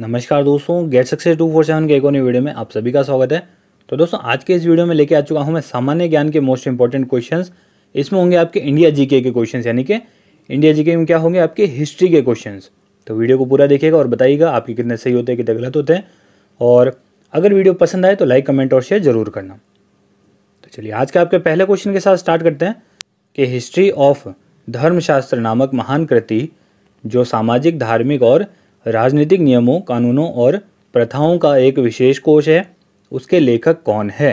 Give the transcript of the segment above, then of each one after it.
नमस्कार दोस्तों get success two four seven के एक और नई वीडियो में आप सभी का स्वागत है तो दोस्तों आज के इस वीडियो में लेके आ चुका हूँ मैं सामान्य ज्ञान के मोस्ट इंपॉर्टेंट क्वेश्चन इसमें होंगे आपके इंडिया जीके के क्वेश्चन यानी कि इंडिया जीके में क्या होंगे आपके हिस्ट्री के क्वेश्चन तो वीडियो को पूरा देखिएगा और बताइएगा आपके कितने सही होते हैं कितने गलत होते हैं और अगर वीडियो पसंद आए तो लाइक कमेंट और शेयर जरूर करना तो चलिए आज के आपके पहले क्वेश्चन के साथ स्टार्ट करते हैं कि हिस्ट्री ऑफ धर्मशास्त्र नामक महान कृति जो सामाजिक धार्मिक और राजनीतिक नियमों कानूनों और प्रथाओं का एक विशेष कोष है उसके लेखक कौन है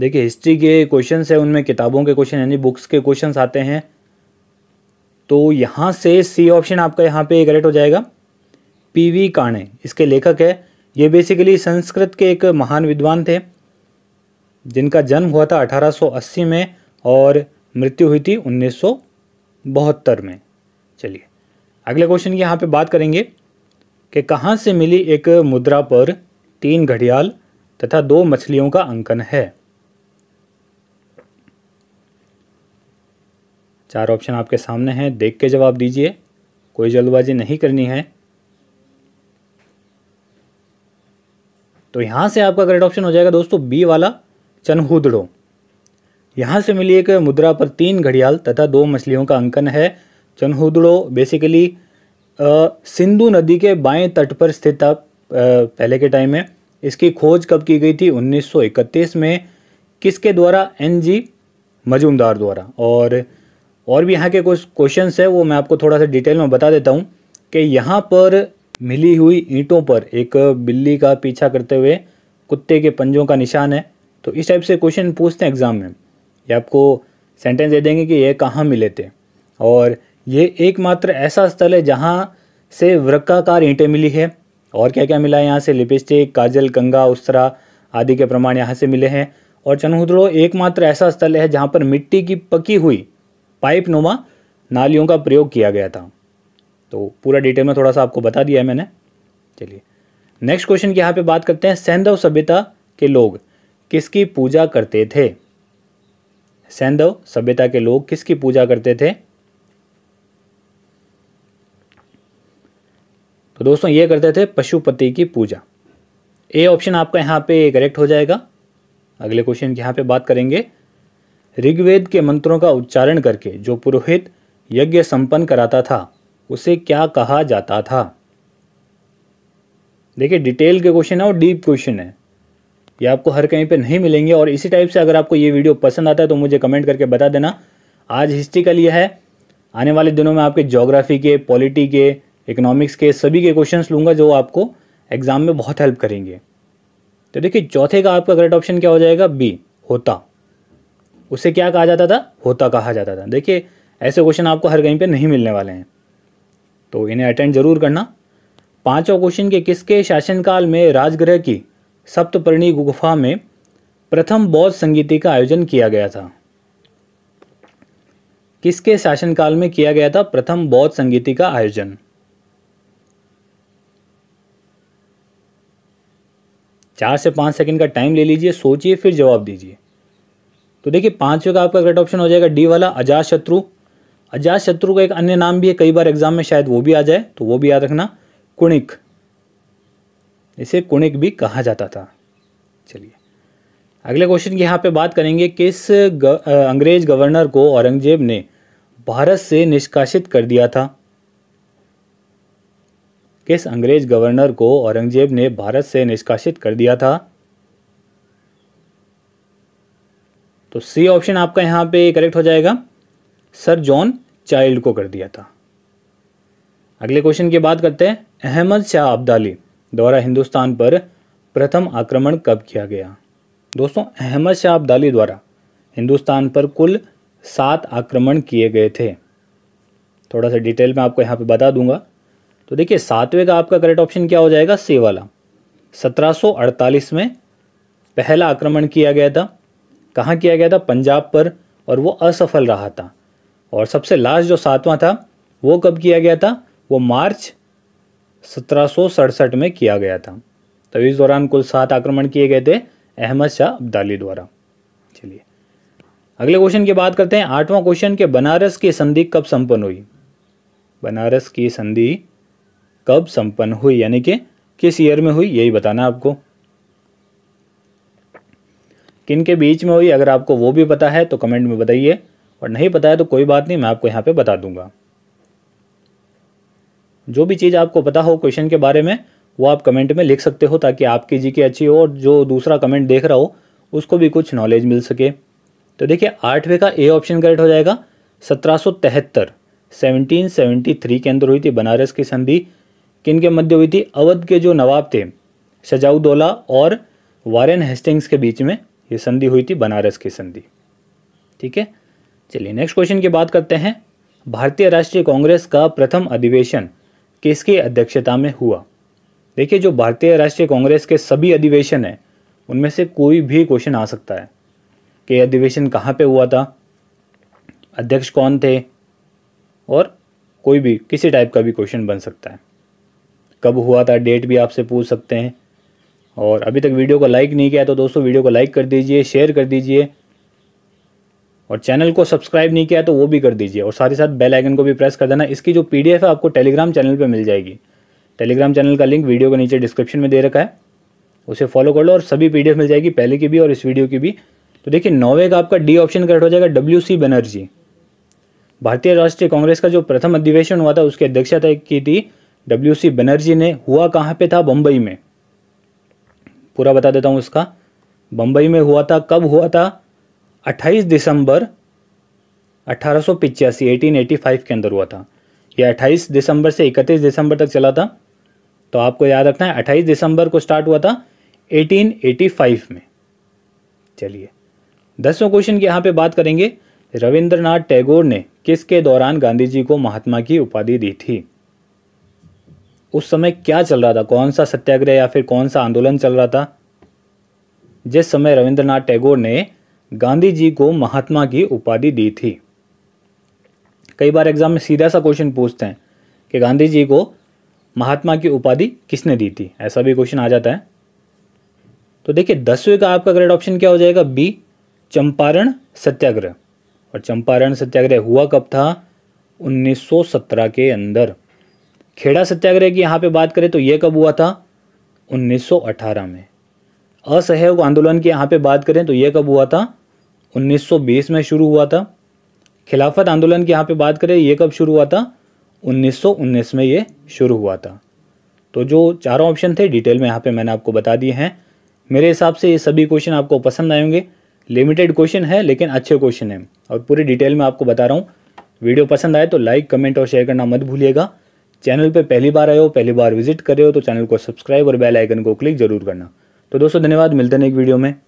देखिए हिस्ट्री के क्वेश्चन है उनमें किताबों के क्वेश्चन यानी बुक्स के क्वेश्चन आते हैं तो यहाँ से सी ऑप्शन आपका यहाँ पे करेक्ट हो जाएगा पीवी काणे इसके लेखक है ये बेसिकली संस्कृत के एक महान विद्वान थे जिनका जन्म हुआ था 1880 में और मृत्यु हुई थी बहत्तर में चलिए अगले क्वेश्चन की यहाँ पे बात करेंगे कि कहाँ से मिली एक मुद्रा पर तीन घड़ियाल तथा दो मछलियों का अंकन है चार ऑप्शन आपके सामने हैं देख के जवाब दीजिए कोई जल्दबाजी नहीं करनी है तो यहां से आपका करेक्ट ऑप्शन हो जाएगा दोस्तों बी वाला चनहुदड़ों यहाँ से मिली एक मुद्रा पर तीन घड़ियाल तथा दो मछलियों का अंकन है चनहुदड़ो बेसिकली सिंधु नदी के बाएं तट पर स्थित था पहले के टाइम में इसकी खोज कब की गई थी 1931 में किसके द्वारा एनजी मजूमदार द्वारा और और भी यहाँ के कुछ क्वेश्चन है वो मैं आपको थोड़ा सा डिटेल में बता देता हूँ कि यहाँ पर मिली हुई ईंटों पर एक बिल्ली का पीछा करते हुए कुत्ते के पंजों का निशान है तो इस टाइप से क्वेश्चन पूछते हैं एग्ज़ाम में ये आपको सेंटेंस दे देंगे कि ये कहाँ मिले थे और ये एकमात्र ऐसा स्थल है जहाँ से वृक्काकार ईंटें मिली है और क्या क्या मिला है यहाँ से लिपस्टिक काजल गंगा उस्तरा आदि के प्रमाण यहाँ से मिले हैं और चनहुद्रो एकमात्र ऐसा स्थल है जहाँ पर मिट्टी की पकी हुई पाइप नुमा नालियों का प्रयोग किया गया था तो पूरा डिटेल में थोड़ा सा आपको बता दिया है मैंने चलिए नेक्स्ट क्वेश्चन की यहाँ पे बात करते हैं सैंधव सभ्यता के लोग किसकी पूजा करते थे सैंधव सभ्यता के लोग किसकी पूजा करते थे तो दोस्तों ये करते थे पशुपति की पूजा ए ऑप्शन आपका यहाँ पे करेक्ट हो जाएगा अगले क्वेश्चन की यहाँ पे बात करेंगे ऋग्वेद के मंत्रों का उच्चारण करके जो पुरोहित यज्ञ संपन्न कराता था उसे क्या कहा जाता था देखिए डिटेल के क्वेश्चन है और डीप क्वेश्चन है ये आपको हर कहीं पे नहीं मिलेंगे और इसी टाइप से अगर आपको ये वीडियो पसंद आता है तो मुझे कमेंट करके बता देना आज हिस्ट्री का लिया है आने वाले दिनों में आपके जोग्राफ़ी के पॉलिटी के इकोनॉमिक्स के सभी के क्वेश्चन लूँगा जो आपको एग्ज़ाम में बहुत हेल्प करेंगे तो देखिए चौथे का आपका करेक्ट ऑप्शन क्या हो जाएगा बी होता उसे क्या कहा जाता था होता कहा जाता था देखिए ऐसे क्वेश्चन आपको हर कहीं पे नहीं मिलने वाले हैं तो इन्हें अटेंड जरूर करना पांचवा क्वेश्चन के किसके शासनकाल में राजगृह की सप्तपर्णी गुफा में प्रथम बौद्ध संगीति का आयोजन किया गया था किसके शासनकाल में किया गया था प्रथम बौद्ध संगीति का आयोजन चार से पांच सेकंड का टाइम ले लीजिए सोचिए फिर जवाब दीजिए तो देखिए पांचवें का आपका करेक्ट ऑप्शन हो जाएगा डी वाला अजात शत्रु अजात शत्रु का एक अन्य नाम भी है कई बार एग्जाम में शायद वो भी आ जाए तो वो भी याद रखना कुणिक इसे कुणिक भी कहा जाता था चलिए अगले क्वेश्चन की यहाँ पे बात करेंगे किस ग, अंग्रेज गवर्नर को औरंगजेब ने भारत से निष्कासित कर दिया था किस अंग्रेज गवर्नर को औरंगजेब ने भारत से निष्कासित कर दिया था तो सी ऑप्शन आपका यहाँ पे करेक्ट हो जाएगा सर जॉन चाइल्ड को कर दिया था अगले क्वेश्चन की बात करते हैं अहमद शाह अब्दाली द्वारा हिंदुस्तान पर प्रथम आक्रमण कब किया गया दोस्तों अहमद शाह अब्दाली द्वारा हिंदुस्तान पर कुल सात आक्रमण किए गए थे थोड़ा सा डिटेल में आपको यहाँ पे बता दूंगा तो देखिए सातवें का आपका करेक्ट ऑप्शन क्या हो जाएगा सी वाला 1748 में पहला आक्रमण किया गया था कहाँ किया गया था पंजाब पर और वो असफल रहा था और सबसे लास्ट जो सातवां था वो कब किया गया था वो मार्च सत्रह में किया गया था तो इस दौरान कुल सात आक्रमण किए गए थे अहमद शाह अब्दाली द्वारा चलिए अगले क्वेश्चन की बात करते हैं आठवां क्वेश्चन के बनारस की संधि कब संपन्न हुई बनारस की संधि कब संपन्न हुई यानी कि किस ईयर में हुई यही बताना आपको किन के बीच में हुई अगर आपको वो भी पता है तो कमेंट में बताइए और नहीं पता है तो कोई बात नहीं मैं आपको यहाँ पे बता दूंगा जो भी चीज़ आपको पता हो क्वेश्चन के बारे में वो आप कमेंट में लिख सकते हो ताकि आपकी जी अच्छी हो और जो दूसरा कमेंट देख रहा हो उसको भी कुछ नॉलेज मिल सके तो देखिए आठवें का ए ऑप्शन करेक्ट हो जाएगा सत्रह सौ तिहत्तर सेवनटीन सेवेंटी थ्री के अंदर हुई थी बनारस की संधि किन के मध्य हुई थी अवध के जो नवाब थे शजाउदौला और वारेन हेस्टिंग्स के बीच में ये संधि हुई थी बनारस की संधि ठीक है चलिए नेक्स्ट क्वेश्चन की बात करते हैं भारतीय राष्ट्रीय कांग्रेस का प्रथम अधिवेशन किसकी अध्यक्षता में हुआ देखिए जो भारतीय राष्ट्रीय कांग्रेस के सभी अधिवेशन हैं उनमें से कोई भी क्वेश्चन आ सकता है कि अधिवेशन कहाँ पे हुआ था अध्यक्ष कौन थे और कोई भी किसी टाइप का भी क्वेश्चन बन सकता है कब हुआ था डेट भी आपसे पूछ सकते हैं और अभी तक वीडियो को लाइक नहीं किया तो दोस्तों वीडियो को लाइक कर दीजिए शेयर कर दीजिए और चैनल को सब्सक्राइब नहीं किया तो वो भी कर दीजिए और साथ ही साथ बेल आइकन को भी प्रेस कर देना इसकी जो पी है आपको टेलीग्राम चैनल पर मिल जाएगी टेलीग्राम चैनल का लिंक वीडियो के नीचे डिस्क्रिप्शन में दे रखा है उसे फॉलो कर लो और सभी पी मिल जाएगी पहले की भी और इस वीडियो की भी तो देखिए नौवे का आपका डी ऑप्शन करेक्ट हो जाएगा डब्ल्यू सी बनर्जी भारतीय राष्ट्रीय कांग्रेस का जो प्रथम अधिवेशन हुआ था उसकी अध्यक्षता की थी डब्ल्यू सी बनर्जी ने हुआ कहाँ पे था बम्बई में पूरा बता देता हूँ इसका बम्बई में हुआ था कब हुआ था 28 दिसंबर अट्ठारह सौ के अंदर हुआ था यह 28 दिसंबर से 31 दिसंबर तक चला था तो आपको याद रखना है 28 दिसंबर को स्टार्ट हुआ था 1885 में चलिए दसवें क्वेश्चन की यहाँ पे बात करेंगे रविंद्रनाथ टैगोर ने किसके दौरान गांधी जी को महात्मा की उपाधि दी थी उस समय क्या चल रहा था कौन सा सत्याग्रह या फिर कौन सा आंदोलन चल रहा था जिस समय रविंद्रनाथ टैगोर ने गांधी जी को महात्मा की उपाधि दी थी कई बार एग्जाम में सीधा सा क्वेश्चन पूछते हैं कि गांधी जी को महात्मा की उपाधि किसने दी थी ऐसा भी क्वेश्चन आ जाता है तो देखिए दसवें का आपका ग्रेड ऑप्शन क्या हो जाएगा बी चंपारण सत्याग्रह और चंपारण सत्याग्रह हुआ कब था 1917 के अंदर खेड़ा सत्याग्रह की यहाँ पे बात करें तो ये कब हुआ था 1918 में असहयोग आंदोलन की यहाँ पे बात करें तो ये कब हुआ था 1920 में शुरू हुआ था खिलाफत आंदोलन की यहाँ पे बात करें ये कब शुरू हुआ था 1919 में ये शुरू हुआ था तो जो चारों ऑप्शन थे डिटेल में यहाँ पे मैंने आपको बता दिए हैं मेरे हिसाब से ये सभी क्वेश्चन आपको पसंद आएंगे लिमिटेड क्वेश्चन है लेकिन अच्छे क्वेश्चन हैं और पूरी डिटेल में आपको बता रहा हूँ वीडियो पसंद आए तो लाइक कमेंट और शेयर करना मत भूलिएगा चैनल पर पहली बार आए हो पहली बार विजिट करे हो तो चैनल को सब्सक्राइब और बेल आइकन को क्लिक जरूर करना तो दोस्तों धन्यवाद मिलते हैं एक वीडियो में